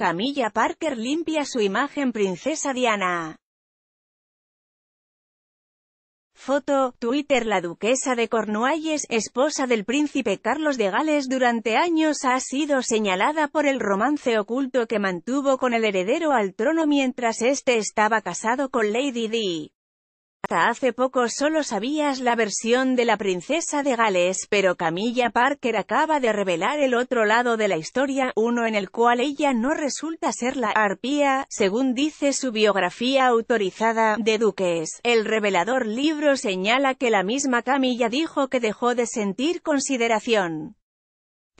Camilla Parker limpia su imagen Princesa Diana. Foto, Twitter La duquesa de Cornualles, esposa del príncipe Carlos de Gales durante años ha sido señalada por el romance oculto que mantuvo con el heredero al trono mientras este estaba casado con Lady Di. Hasta hace poco solo sabías la versión de la princesa de Gales, pero Camilla Parker acaba de revelar el otro lado de la historia, uno en el cual ella no resulta ser la arpía, según dice su biografía autorizada, de Duques. El revelador libro señala que la misma Camilla dijo que dejó de sentir consideración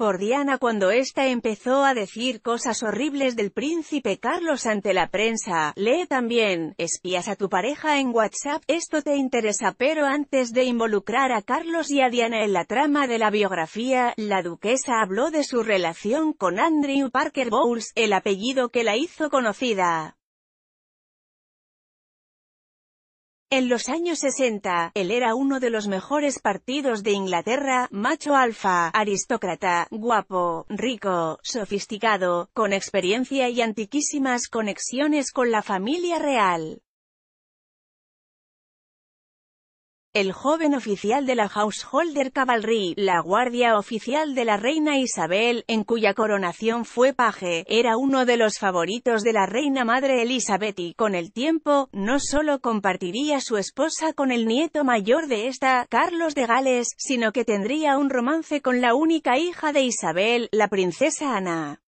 por Diana cuando ésta empezó a decir cosas horribles del príncipe Carlos ante la prensa. Lee también, espías a tu pareja en WhatsApp, esto te interesa pero antes de involucrar a Carlos y a Diana en la trama de la biografía, la duquesa habló de su relación con Andrew Parker Bowles, el apellido que la hizo conocida. En los años 60, él era uno de los mejores partidos de Inglaterra, macho alfa, aristócrata, guapo, rico, sofisticado, con experiencia y antiquísimas conexiones con la familia real. el joven oficial de la Householder Cavalry, la guardia oficial de la reina Isabel, en cuya coronación fue paje, era uno de los favoritos de la reina madre Elizabeth y con el tiempo, no solo compartiría su esposa con el nieto mayor de esta, Carlos de Gales, sino que tendría un romance con la única hija de Isabel, la princesa Ana.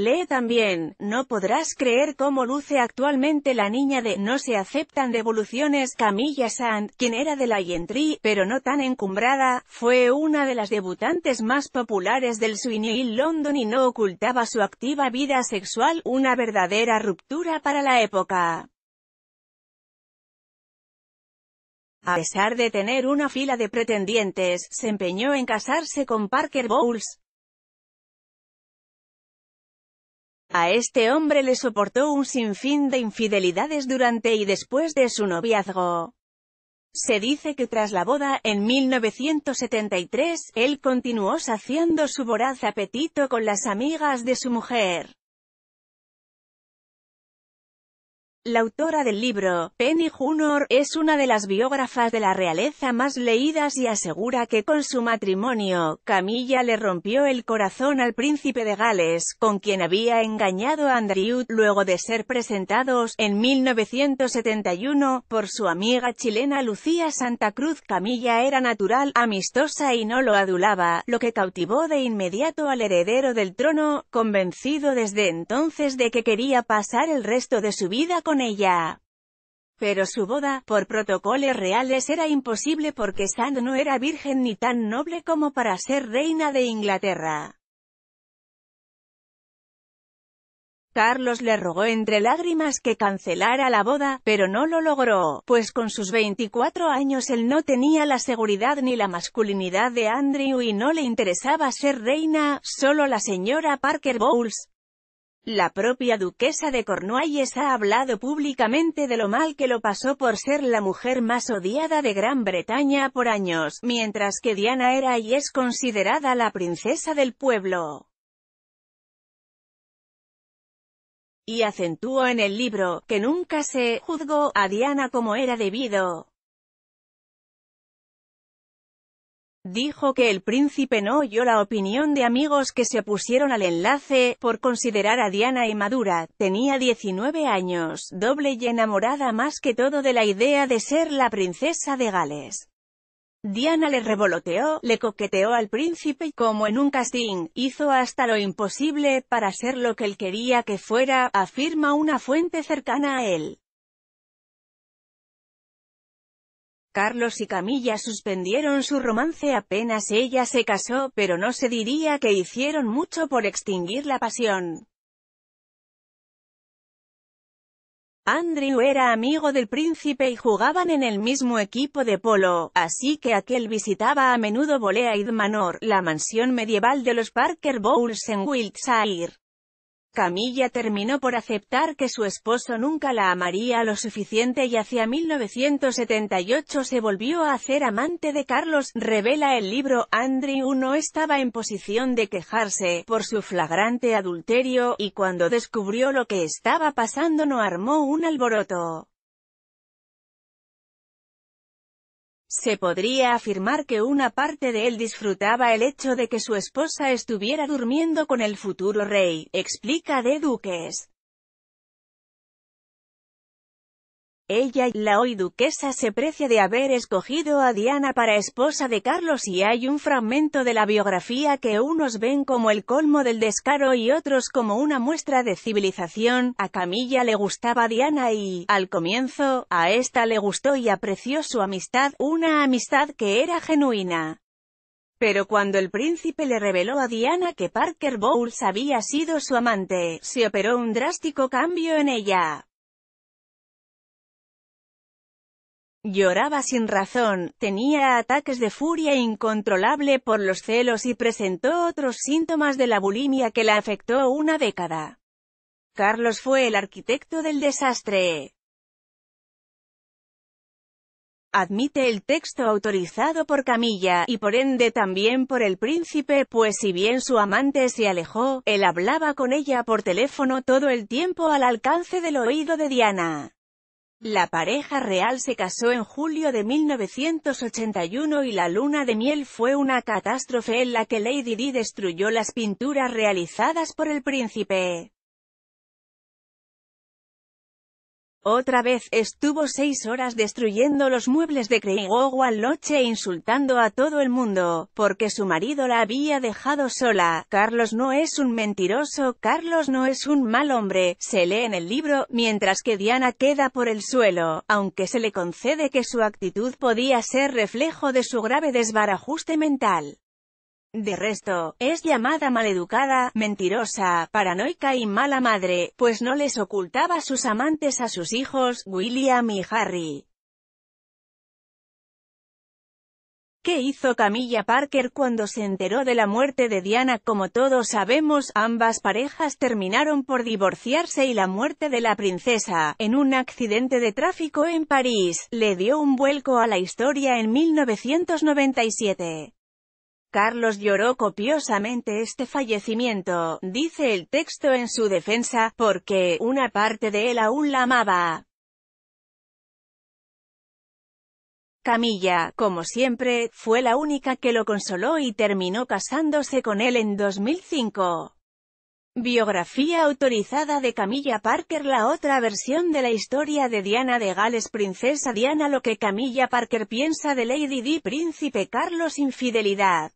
Lee también, no podrás creer cómo luce actualmente la niña de No se aceptan devoluciones. Camilla Sand, quien era de la Yentri, pero no tan encumbrada, fue una de las debutantes más populares del Sweeney y London y no ocultaba su activa vida sexual, una verdadera ruptura para la época. A pesar de tener una fila de pretendientes, se empeñó en casarse con Parker Bowles, A este hombre le soportó un sinfín de infidelidades durante y después de su noviazgo. Se dice que tras la boda, en 1973, él continuó saciando su voraz apetito con las amigas de su mujer. La autora del libro, Penny Junor, es una de las biógrafas de la realeza más leídas y asegura que con su matrimonio, Camilla le rompió el corazón al príncipe de Gales, con quien había engañado a Andrew, luego de ser presentados, en 1971, por su amiga chilena Lucía Santa Cruz. Camilla era natural, amistosa y no lo adulaba, lo que cautivó de inmediato al heredero del trono, convencido desde entonces de que quería pasar el resto de su vida con ella. Pero su boda, por protocolos reales era imposible porque Sand no era virgen ni tan noble como para ser reina de Inglaterra. Carlos le rogó entre lágrimas que cancelara la boda, pero no lo logró, pues con sus 24 años él no tenía la seguridad ni la masculinidad de Andrew y no le interesaba ser reina, solo la señora Parker Bowles, la propia duquesa de Cornualles ha hablado públicamente de lo mal que lo pasó por ser la mujer más odiada de Gran Bretaña por años, mientras que Diana era y es considerada la princesa del pueblo. Y acentuó en el libro, que nunca se juzgó a Diana como era debido. dijo que el príncipe no oyó la opinión de amigos que se opusieron al enlace, por considerar a Diana inmadura, tenía 19 años, doble y enamorada más que todo de la idea de ser la princesa de Gales. Diana le revoloteó, le coqueteó al príncipe y como en un casting, hizo hasta lo imposible para ser lo que él quería que fuera, afirma una fuente cercana a él. Carlos y Camilla suspendieron su romance apenas ella se casó, pero no se diría que hicieron mucho por extinguir la pasión. Andrew era amigo del príncipe y jugaban en el mismo equipo de polo, así que aquel visitaba a menudo y Manor, la mansión medieval de los Parker Bowles en Wiltshire. Camilla terminó por aceptar que su esposo nunca la amaría lo suficiente y hacia 1978 se volvió a hacer amante de Carlos, revela el libro Andrew no estaba en posición de quejarse por su flagrante adulterio, y cuando descubrió lo que estaba pasando no armó un alboroto. Se podría afirmar que una parte de él disfrutaba el hecho de que su esposa estuviera durmiendo con el futuro rey, explica De Duques. Ella, la hoy duquesa, se precia de haber escogido a Diana para esposa de Carlos y hay un fragmento de la biografía que unos ven como el colmo del descaro y otros como una muestra de civilización. A Camilla le gustaba Diana y, al comienzo, a esta le gustó y apreció su amistad, una amistad que era genuina. Pero cuando el príncipe le reveló a Diana que Parker Bowles había sido su amante, se operó un drástico cambio en ella. Lloraba sin razón, tenía ataques de furia incontrolable por los celos y presentó otros síntomas de la bulimia que la afectó una década. Carlos fue el arquitecto del desastre. Admite el texto autorizado por Camilla, y por ende también por el príncipe, pues si bien su amante se alejó, él hablaba con ella por teléfono todo el tiempo al alcance del oído de Diana. La pareja real se casó en julio de 1981 y la luna de miel fue una catástrofe en la que Lady Di destruyó las pinturas realizadas por el príncipe. Otra vez, estuvo seis horas destruyendo los muebles de Craig Owen Lodge e insultando a todo el mundo, porque su marido la había dejado sola. Carlos no es un mentiroso, Carlos no es un mal hombre, se lee en el libro, mientras que Diana queda por el suelo, aunque se le concede que su actitud podía ser reflejo de su grave desbarajuste mental. De resto, es llamada maleducada, mentirosa, paranoica y mala madre, pues no les ocultaba sus amantes a sus hijos, William y Harry. ¿Qué hizo Camilla Parker cuando se enteró de la muerte de Diana? Como todos sabemos, ambas parejas terminaron por divorciarse y la muerte de la princesa, en un accidente de tráfico en París, le dio un vuelco a la historia en 1997. Carlos lloró copiosamente este fallecimiento, dice el texto en su defensa, porque, una parte de él aún la amaba. Camilla, como siempre, fue la única que lo consoló y terminó casándose con él en 2005. Biografía autorizada de Camilla Parker La otra versión de la historia de Diana de Gales Princesa Diana Lo que Camilla Parker piensa de Lady Di Príncipe Carlos Infidelidad